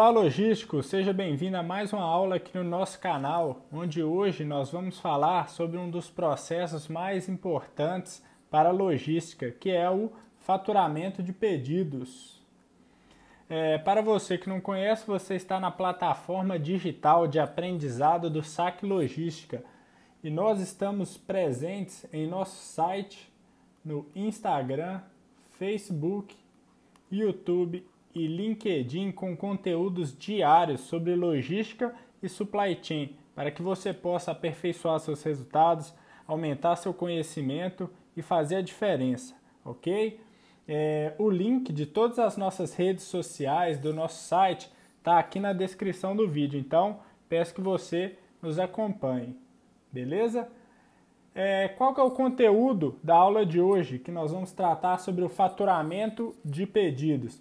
Olá, logístico! Seja bem-vindo a mais uma aula aqui no nosso canal, onde hoje nós vamos falar sobre um dos processos mais importantes para a logística, que é o faturamento de pedidos. É, para você que não conhece, você está na plataforma digital de aprendizado do Saque Logística e nós estamos presentes em nosso site, no Instagram, Facebook, YouTube e LinkedIn com conteúdos diários sobre logística e supply chain, para que você possa aperfeiçoar seus resultados, aumentar seu conhecimento e fazer a diferença, ok? É, o link de todas as nossas redes sociais, do nosso site, está aqui na descrição do vídeo, então peço que você nos acompanhe, beleza? É, qual que é o conteúdo da aula de hoje que nós vamos tratar sobre o faturamento de pedidos?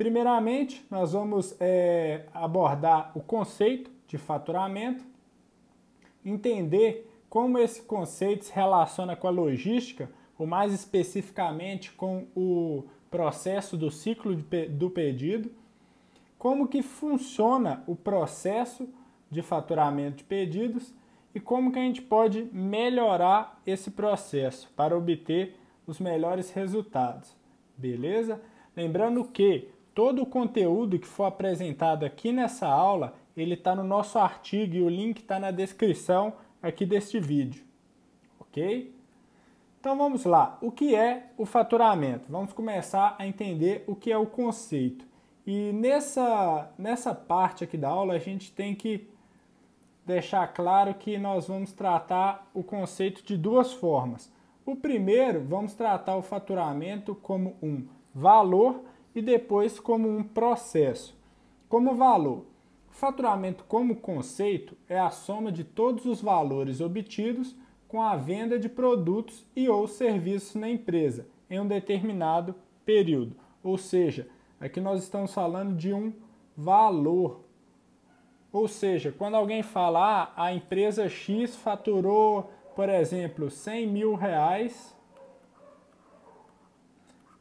Primeiramente, nós vamos é, abordar o conceito de faturamento, entender como esse conceito se relaciona com a logística, ou mais especificamente com o processo do ciclo de, do pedido, como que funciona o processo de faturamento de pedidos e como que a gente pode melhorar esse processo para obter os melhores resultados. Beleza? Lembrando que Todo o conteúdo que for apresentado aqui nessa aula, ele está no nosso artigo e o link está na descrição aqui deste vídeo, ok? Então vamos lá, o que é o faturamento? Vamos começar a entender o que é o conceito. E nessa, nessa parte aqui da aula a gente tem que deixar claro que nós vamos tratar o conceito de duas formas. O primeiro, vamos tratar o faturamento como um valor e depois como um processo. Como valor, o faturamento como conceito é a soma de todos os valores obtidos com a venda de produtos e ou serviços na empresa em um determinado período. Ou seja, aqui nós estamos falando de um valor. Ou seja, quando alguém falar ah, a empresa X faturou, por exemplo, 100 mil reais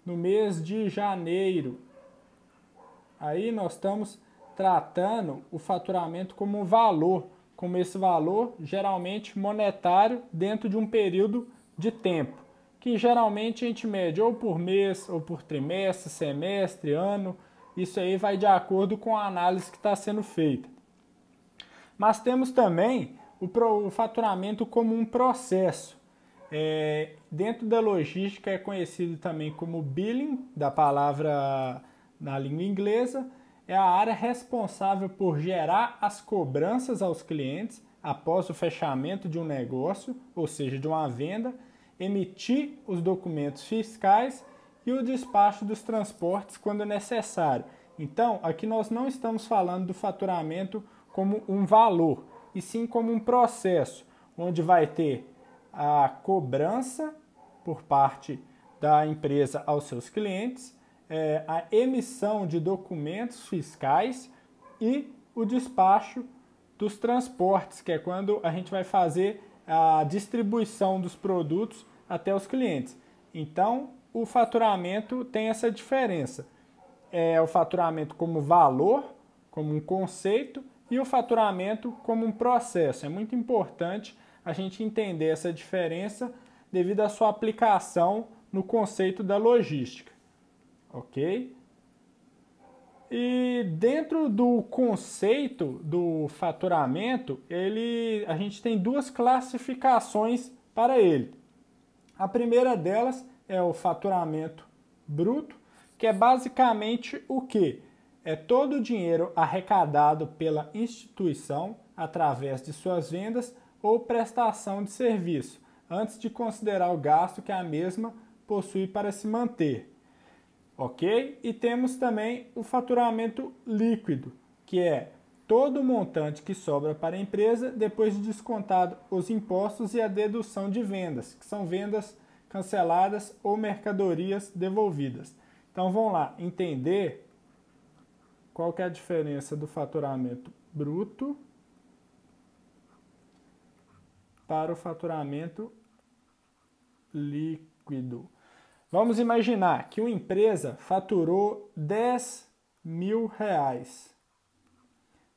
no mês de janeiro. Aí nós estamos tratando o faturamento como um valor, como esse valor geralmente monetário dentro de um período de tempo, que geralmente a gente mede ou por mês, ou por trimestre, semestre, ano. Isso aí vai de acordo com a análise que está sendo feita. Mas temos também o, faturamento como um processo. É, dentro da logística é conhecido também como billing, da palavra na língua inglesa, é a área responsável por gerar as cobranças aos clientes após o fechamento de um negócio, ou seja, de uma venda, emitir os documentos fiscais e o despacho dos transportes quando necessário. Então, aqui nós não estamos falando do faturamento como um valor, e sim como um processo, onde vai ter a cobrança por parte da empresa aos seus clientes, é, a emissão de documentos fiscais e o despacho dos transportes, que é quando a gente vai fazer a distribuição dos produtos até os clientes. Então, o faturamento tem essa diferença. É o faturamento como valor, como um conceito, e o faturamento como um processo. É muito importante a gente entender essa diferença devido à sua aplicação no conceito da logística, ok? E dentro do conceito do faturamento, ele, a gente tem duas classificações para ele. A primeira delas é o faturamento bruto, que é basicamente o que? É todo o dinheiro arrecadado pela instituição através de suas vendas ou prestação de serviço, antes de considerar o gasto que a mesma possui para se manter. Ok? E temos também o faturamento líquido, que é todo o montante que sobra para a empresa depois de descontado os impostos e a dedução de vendas, que são vendas canceladas ou mercadorias devolvidas. Então vamos lá entender qual que é a diferença do faturamento bruto para o faturamento líquido. Vamos imaginar que uma empresa faturou 10 mil reais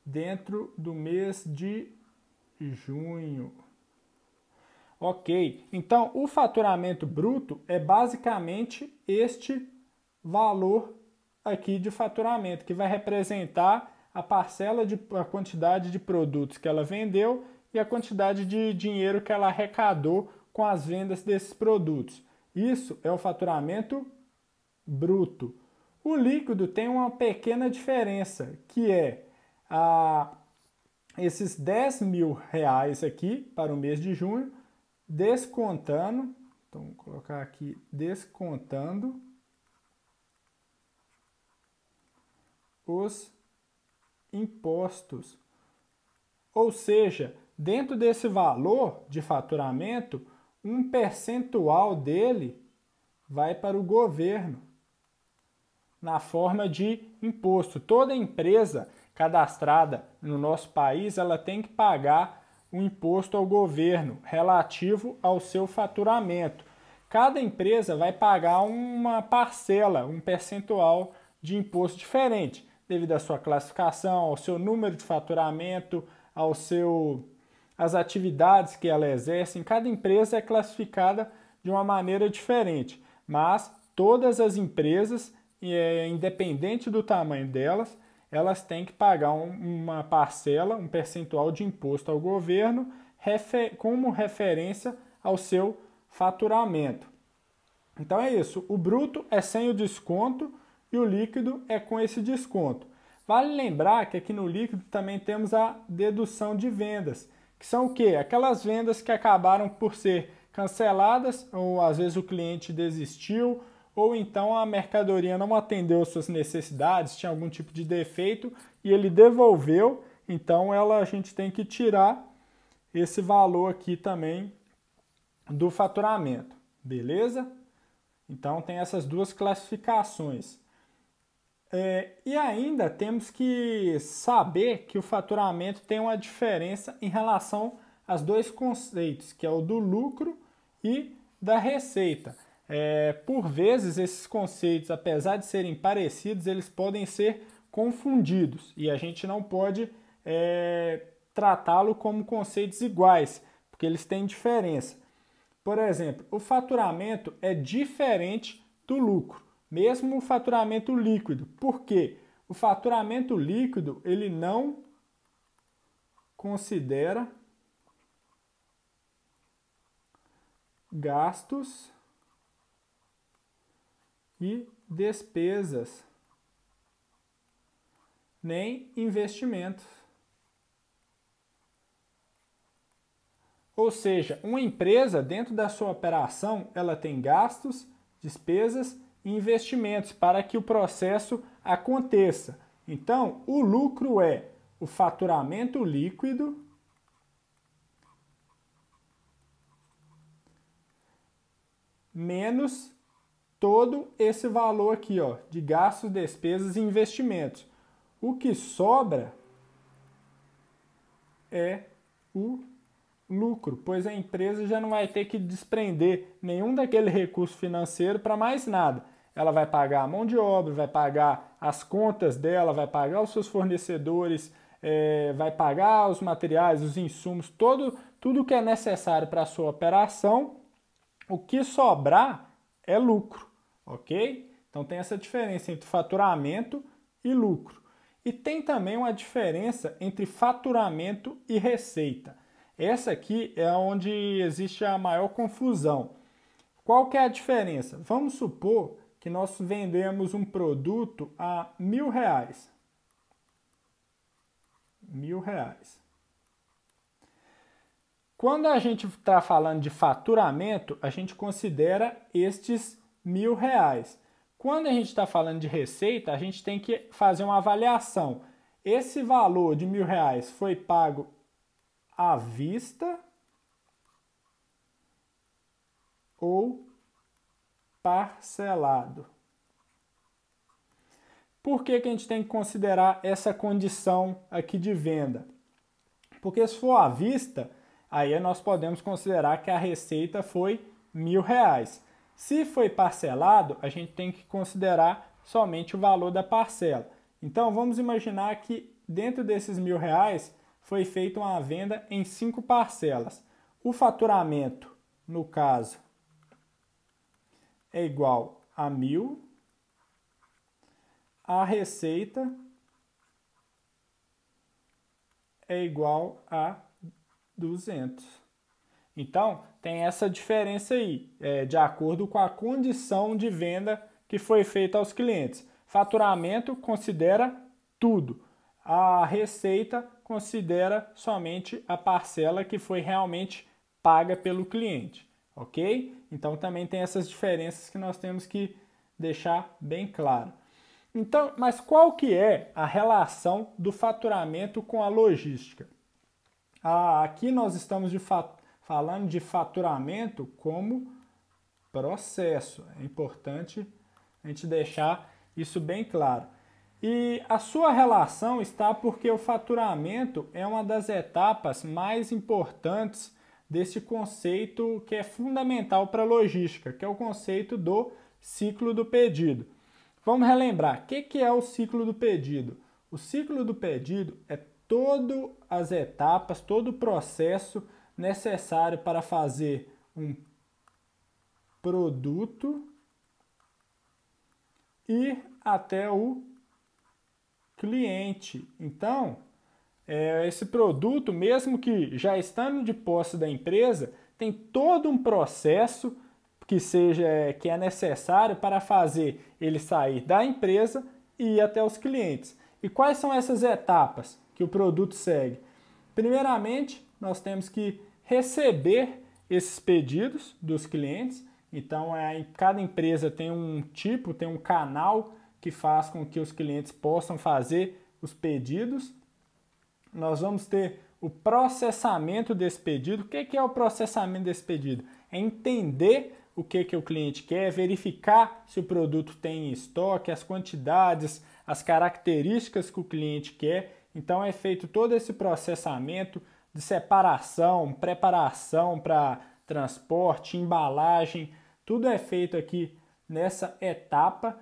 dentro do mês de junho. Ok, então o faturamento bruto é basicamente este valor aqui de faturamento, que vai representar a parcela de a quantidade de produtos que ela vendeu e a quantidade de dinheiro que ela arrecadou com as vendas desses produtos. Isso é o faturamento bruto. O líquido tem uma pequena diferença, que é a, esses 10 mil reais aqui para o mês de junho, descontando, então vou colocar aqui descontando os impostos. Ou seja, dentro desse valor de faturamento, um percentual dele vai para o governo na forma de imposto. Toda empresa cadastrada no nosso país, ela tem que pagar um imposto ao governo relativo ao seu faturamento. Cada empresa vai pagar uma parcela, um percentual de imposto diferente, devido à sua classificação, ao seu número de faturamento, ao seu as atividades que ela exerce em cada empresa é classificada de uma maneira diferente, mas todas as empresas, é, independente do tamanho delas, elas têm que pagar uma parcela, um percentual de imposto ao governo como referência ao seu faturamento. Então é isso, o bruto é sem o desconto e o líquido é com esse desconto. Vale lembrar que aqui no líquido também temos a dedução de vendas, que são o quê? Aquelas vendas que acabaram por ser canceladas, ou às vezes o cliente desistiu, ou então a mercadoria não atendeu suas necessidades, tinha algum tipo de defeito e ele devolveu, então ela a gente tem que tirar esse valor aqui também do faturamento, beleza? Então tem essas duas classificações. É, e ainda temos que saber que o faturamento tem uma diferença em relação aos dois conceitos, que é o do lucro e da receita. É, por vezes, esses conceitos, apesar de serem parecidos, eles podem ser confundidos e a gente não pode é, tratá-lo como conceitos iguais, porque eles têm diferença. Por exemplo, o faturamento é diferente do lucro mesmo o faturamento líquido. Por quê? O faturamento líquido, ele não considera gastos e despesas, nem investimentos. Ou seja, uma empresa dentro da sua operação, ela tem gastos, despesas investimentos para que o processo aconteça. Então, o lucro é o faturamento líquido menos todo esse valor aqui, ó, de gastos, despesas e investimentos. O que sobra é o lucro, pois a empresa já não vai ter que desprender nenhum daquele recurso financeiro para mais nada ela vai pagar a mão de obra, vai pagar as contas dela, vai pagar os seus fornecedores, é, vai pagar os materiais, os insumos, todo, tudo que é necessário para a sua operação. O que sobrar é lucro, ok? Então tem essa diferença entre faturamento e lucro. E tem também uma diferença entre faturamento e receita. Essa aqui é onde existe a maior confusão. Qual que é a diferença? Vamos supor que nós vendemos um produto a mil reais. Mil reais. Quando a gente está falando de faturamento, a gente considera estes mil reais. Quando a gente está falando de receita, a gente tem que fazer uma avaliação. Esse valor de mil reais foi pago à vista ou parcelado. Por que, que a gente tem que considerar essa condição aqui de venda? Porque se for à vista, aí nós podemos considerar que a receita foi mil reais. Se foi parcelado, a gente tem que considerar somente o valor da parcela. Então vamos imaginar que dentro desses mil reais foi feita uma venda em cinco parcelas. O faturamento, no caso, é igual a mil, a receita é igual a 200. Então, tem essa diferença aí, é, de acordo com a condição de venda que foi feita aos clientes. Faturamento considera tudo. A receita considera somente a parcela que foi realmente paga pelo cliente ok? Então também tem essas diferenças que nós temos que deixar bem claro. Então, mas qual que é a relação do faturamento com a logística? Ah, aqui nós estamos de falando de faturamento como processo. É importante a gente deixar isso bem claro. E a sua relação está porque o faturamento é uma das etapas mais importantes desse conceito que é fundamental para a logística, que é o conceito do ciclo do pedido. Vamos relembrar, o que, que é o ciclo do pedido? O ciclo do pedido é todas as etapas, todo o processo necessário para fazer um produto ir até o cliente. Então, é, esse produto, mesmo que já estando de posse da empresa, tem todo um processo que seja é, que é necessário para fazer ele sair da empresa e ir até os clientes. E quais são essas etapas que o produto segue? Primeiramente, nós temos que receber esses pedidos dos clientes. Então, é, cada empresa tem um tipo, tem um canal que faz com que os clientes possam fazer os pedidos nós vamos ter o processamento desse pedido. O que é o processamento desse pedido? É entender o que, que o cliente quer, verificar se o produto tem em estoque, as quantidades, as características que o cliente quer. Então é feito todo esse processamento de separação, preparação para transporte, embalagem, tudo é feito aqui nessa etapa.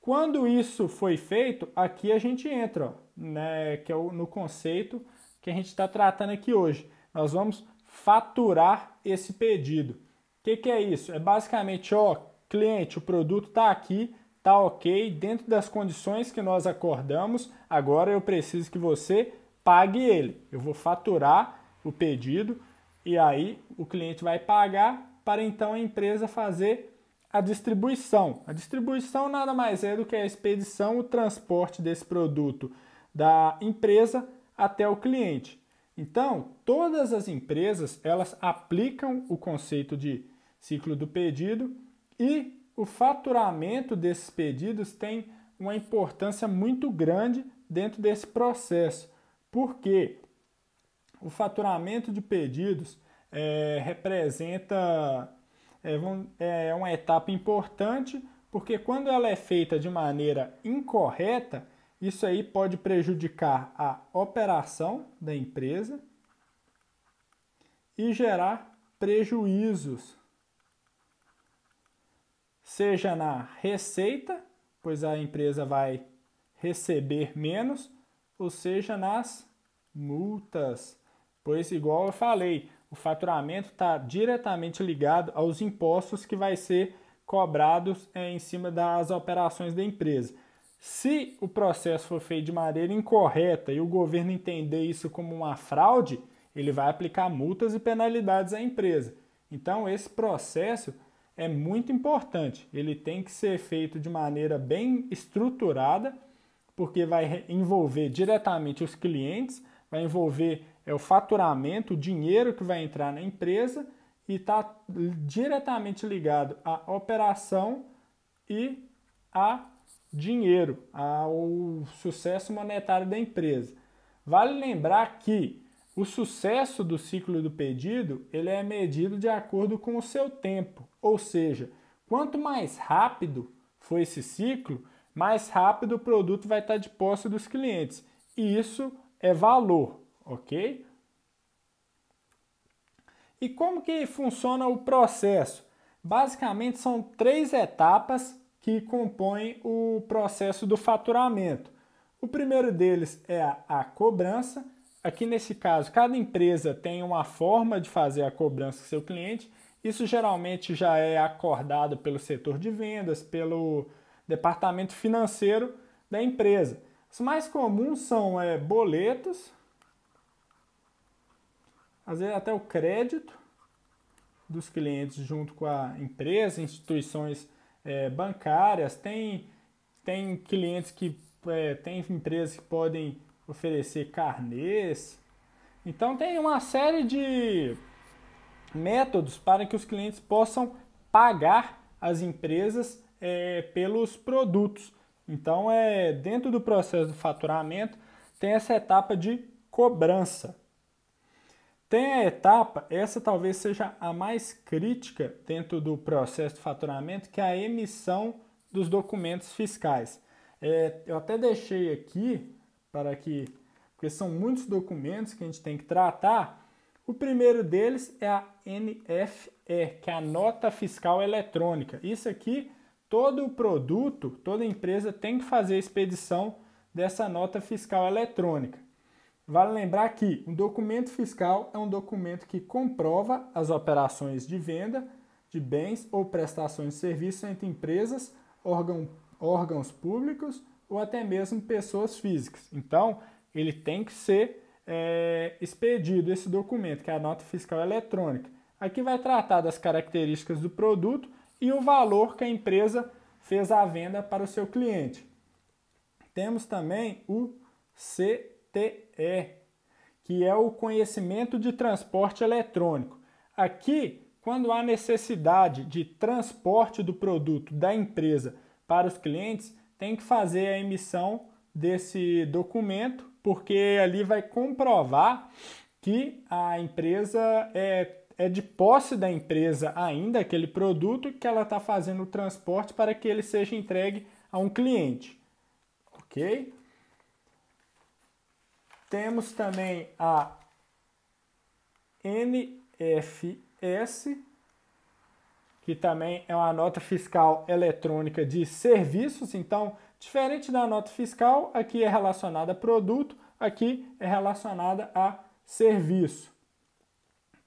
Quando isso foi feito, aqui a gente entra, ó, né, que é o, no conceito que a gente está tratando aqui hoje. Nós vamos faturar esse pedido. O que, que é isso? É basicamente, ó, cliente, o produto está aqui, tá ok, dentro das condições que nós acordamos, agora eu preciso que você pague ele. Eu vou faturar o pedido e aí o cliente vai pagar para então a empresa fazer a distribuição. A distribuição nada mais é do que a expedição, o transporte desse produto da empresa até o cliente. Então, todas as empresas, elas aplicam o conceito de ciclo do pedido e o faturamento desses pedidos tem uma importância muito grande dentro desse processo, porque o faturamento de pedidos é, representa é, é uma etapa importante, porque quando ela é feita de maneira incorreta, isso aí pode prejudicar a operação da empresa e gerar prejuízos, seja na receita, pois a empresa vai receber menos, ou seja nas multas, pois igual eu falei, o faturamento está diretamente ligado aos impostos que vai ser cobrados eh, em cima das operações da empresa. Se o processo for feito de maneira incorreta e o governo entender isso como uma fraude, ele vai aplicar multas e penalidades à empresa. Então, esse processo é muito importante. Ele tem que ser feito de maneira bem estruturada, porque vai envolver diretamente os clientes, vai envolver é, o faturamento, o dinheiro que vai entrar na empresa e está diretamente ligado à operação e à dinheiro, ao sucesso monetário da empresa. Vale lembrar que o sucesso do ciclo do pedido ele é medido de acordo com o seu tempo, ou seja, quanto mais rápido for esse ciclo, mais rápido o produto vai estar de posse dos clientes. E isso é valor, ok? E como que funciona o processo? Basicamente são três etapas que compõem o processo do faturamento. O primeiro deles é a, a cobrança. Aqui nesse caso, cada empresa tem uma forma de fazer a cobrança com seu cliente. Isso geralmente já é acordado pelo setor de vendas, pelo departamento financeiro da empresa. Os mais comuns são é, boletos, às vezes até o crédito dos clientes junto com a empresa, instituições é, bancárias, tem, tem clientes que é, tem empresas que podem oferecer carnês. Então tem uma série de métodos para que os clientes possam pagar as empresas é, pelos produtos. Então é dentro do processo do faturamento tem essa etapa de cobrança. Tem a etapa, essa talvez seja a mais crítica dentro do processo de faturamento, que é a emissão dos documentos fiscais. É, eu até deixei aqui para que, porque são muitos documentos que a gente tem que tratar. O primeiro deles é a NFE, que é a nota fiscal eletrônica. Isso aqui, todo o produto, toda empresa tem que fazer a expedição dessa nota fiscal eletrônica. Vale lembrar que um documento fiscal é um documento que comprova as operações de venda de bens ou prestações de serviço entre empresas, órgão, órgãos públicos ou até mesmo pessoas físicas. Então, ele tem que ser é, expedido esse documento, que é a nota fiscal eletrônica. Aqui vai tratar das características do produto e o valor que a empresa fez a venda para o seu cliente. Temos também o CTE é, que é o conhecimento de transporte eletrônico. Aqui, quando há necessidade de transporte do produto da empresa para os clientes, tem que fazer a emissão desse documento, porque ali vai comprovar que a empresa é, é de posse da empresa ainda aquele produto que ela está fazendo o transporte para que ele seja entregue a um cliente. Ok? temos também a NFS, que também é uma nota fiscal eletrônica de serviços. Então, diferente da nota fiscal, aqui é relacionada a produto, aqui é relacionada a serviço.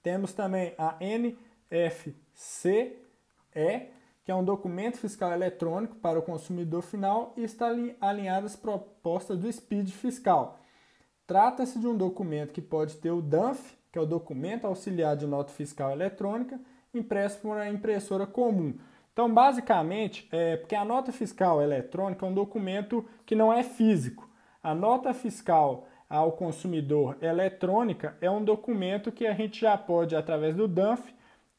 Temos também a NFCE, que é um documento fiscal eletrônico para o consumidor final e está alinhado às propostas do SPID fiscal. Trata-se de um documento que pode ter o DANF, que é o documento auxiliar de nota fiscal eletrônica, impresso por uma impressora comum. Então, basicamente, é porque a nota fiscal eletrônica é um documento que não é físico. A nota fiscal ao consumidor eletrônica é um documento que a gente já pode, através do DANF,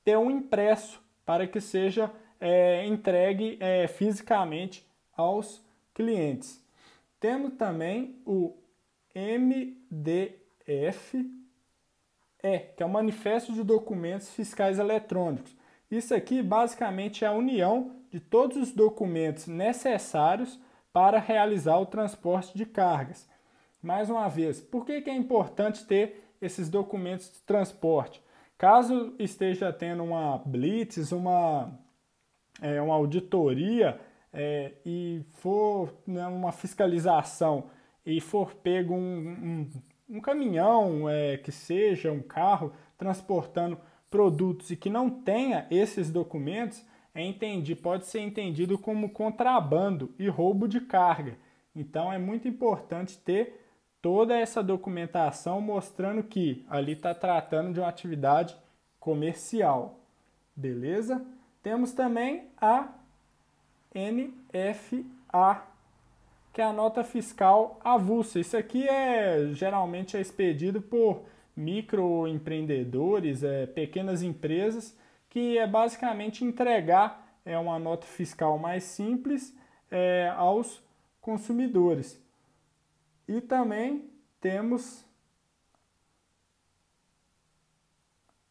ter um impresso para que seja é, entregue é, fisicamente aos clientes. Temos também o MDF é, que é o Manifesto de Documentos Fiscais Eletrônicos. Isso aqui basicamente é a união de todos os documentos necessários para realizar o transporte de cargas. Mais uma vez, por que, que é importante ter esses documentos de transporte? Caso esteja tendo uma blitz, uma, é, uma auditoria é, e for né, uma fiscalização e for pego um, um, um caminhão, é, que seja um carro, transportando produtos e que não tenha esses documentos, é entendi, pode ser entendido como contrabando e roubo de carga. Então é muito importante ter toda essa documentação mostrando que ali está tratando de uma atividade comercial. Beleza? Temos também a NFA, que é a nota fiscal avulsa. Isso aqui é geralmente é expedido por microempreendedores, é, pequenas empresas, que é basicamente entregar é, uma nota fiscal mais simples é, aos consumidores. E também temos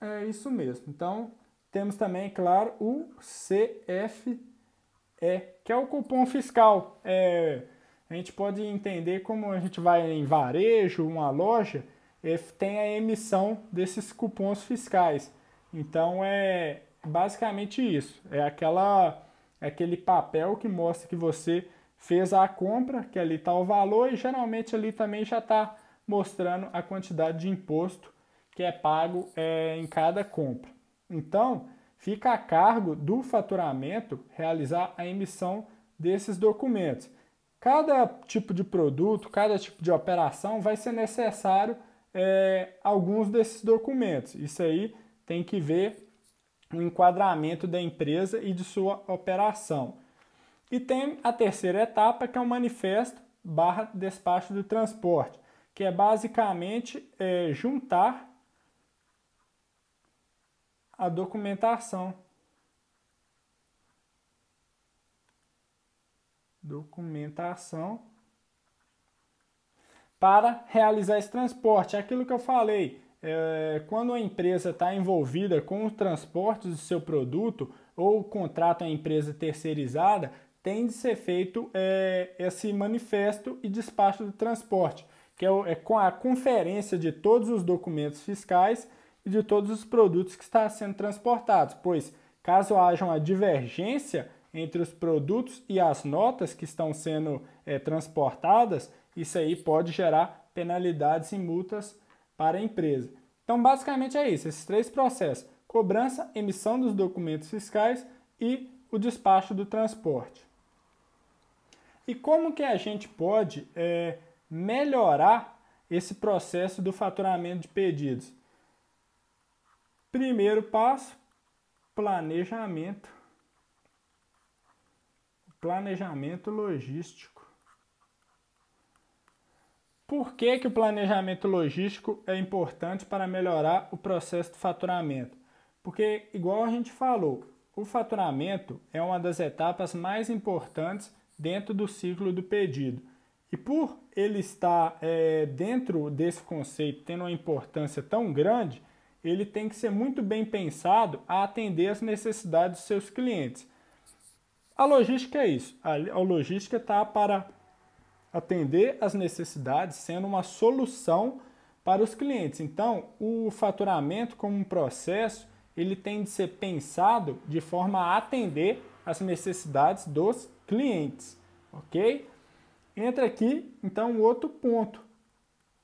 É isso mesmo. Então, temos também, claro, o CFE, que é o cupom fiscal. É, a gente pode entender como a gente vai em varejo, uma loja, eh, tem a emissão desses cupons fiscais. Então é basicamente isso. É aquela é aquele papel que mostra que você fez a compra, que ali está o valor e geralmente ali também já está mostrando a quantidade de imposto que é pago é, em cada compra. Então fica a cargo do faturamento realizar a emissão desses documentos cada tipo de produto, cada tipo de operação vai ser necessário é, alguns desses documentos. Isso aí tem que ver o enquadramento da empresa e de sua operação. E tem a terceira etapa, que é o manifesto barra despacho do transporte, que é basicamente é, juntar a documentação documentação para realizar esse transporte. Aquilo que eu falei, é, quando a empresa está envolvida com o transporte do seu produto ou contrata a empresa terceirizada, tem de ser feito é, esse manifesto e despacho do transporte, que é, o, é com a conferência de todos os documentos fiscais e de todos os produtos que estão sendo transportados, pois caso haja uma divergência, entre os produtos e as notas que estão sendo é, transportadas, isso aí pode gerar penalidades e multas para a empresa. Então, basicamente é isso: esses três processos: cobrança, emissão dos documentos fiscais e o despacho do transporte. E como que a gente pode é, melhorar esse processo do faturamento de pedidos? Primeiro passo, planejamento Planejamento logístico. Por que, que o planejamento logístico é importante para melhorar o processo de faturamento? Porque, igual a gente falou, o faturamento é uma das etapas mais importantes dentro do ciclo do pedido. E por ele estar é, dentro desse conceito, tendo uma importância tão grande, ele tem que ser muito bem pensado a atender as necessidades dos seus clientes. A logística é isso. A, logística está para atender as necessidades, sendo uma solução para os clientes. Então, o faturamento como um processo, ele tem de ser pensado de forma a atender as necessidades dos clientes, ok? Entra aqui, então, outro ponto.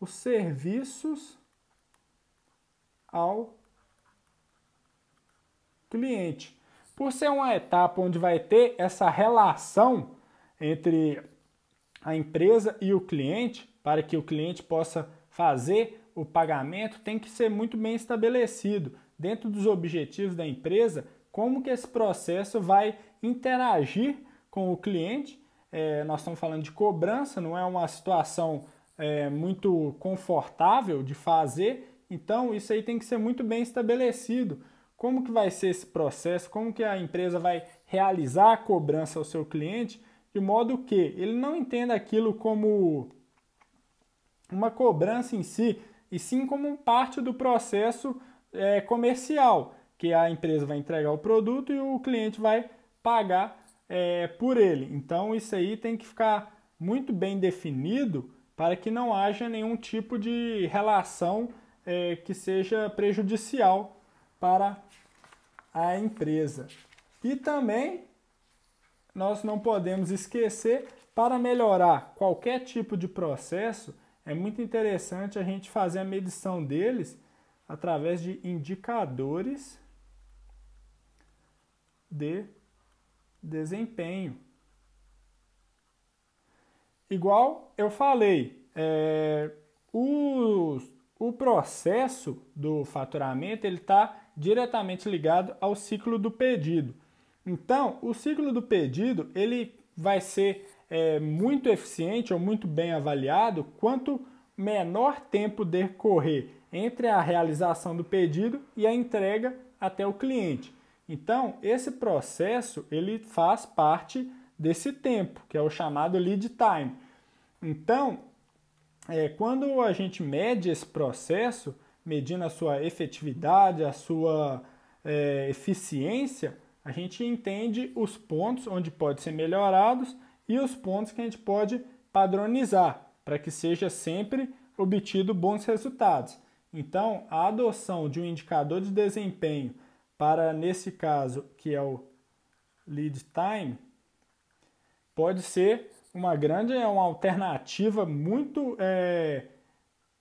Os serviços ao cliente. Por ser uma etapa onde vai ter essa relação entre a empresa e o cliente, para que o cliente possa fazer o pagamento, tem que ser muito bem estabelecido dentro dos objetivos da empresa como que esse processo vai interagir com o cliente. É, nós estamos falando de cobrança, não é uma situação é, muito confortável de fazer, então isso aí tem que ser muito bem estabelecido como que vai ser esse processo? Como que a empresa vai realizar a cobrança ao seu cliente de modo que ele não entenda aquilo como uma cobrança em si, e sim como parte do processo é, comercial, que a empresa vai entregar o produto e o cliente vai pagar é, por ele. Então isso aí tem que ficar muito bem definido para que não haja nenhum tipo de relação é, que seja prejudicial para a empresa. E também nós não podemos esquecer para melhorar qualquer tipo de processo, é muito interessante a gente fazer a medição deles através de indicadores de desempenho. Igual eu falei, é, o, o processo do faturamento ele está diretamente ligado ao ciclo do pedido. Então, o ciclo do pedido ele vai ser é, muito eficiente ou muito bem avaliado quanto menor tempo decorrer entre a realização do pedido e a entrega até o cliente. Então, esse processo ele faz parte desse tempo, que é o chamado lead time. Então, é, quando a gente mede esse processo, medindo a sua efetividade, a sua é, eficiência, a gente entende os pontos onde pode ser melhorados e os pontos que a gente pode padronizar para que seja sempre obtido bons resultados. Então, a adoção de um indicador de desempenho para nesse caso, que é o lead time, pode ser uma grande, é uma alternativa muito é,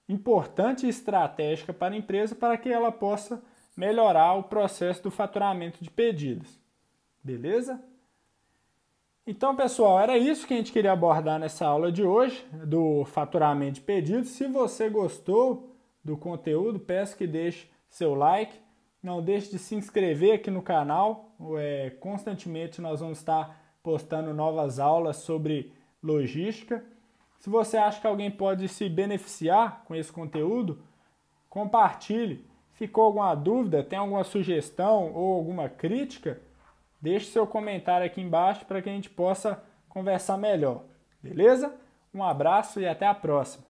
importante e estratégica para a empresa para que ela possa melhorar o processo do faturamento de pedidos. Beleza? Então, pessoal, era isso que a gente queria abordar nessa aula de hoje, do faturamento de pedidos. Se você gostou do conteúdo, peço que deixe seu like. Não deixe de se inscrever aqui no canal. É, constantemente nós vamos estar postando novas aulas sobre logística. Se você acha que alguém pode se beneficiar com esse conteúdo, compartilhe. Ficou alguma dúvida, tem alguma sugestão ou alguma crítica? Deixe seu comentário aqui embaixo para que a gente possa conversar melhor. Beleza? Um abraço e até a próxima.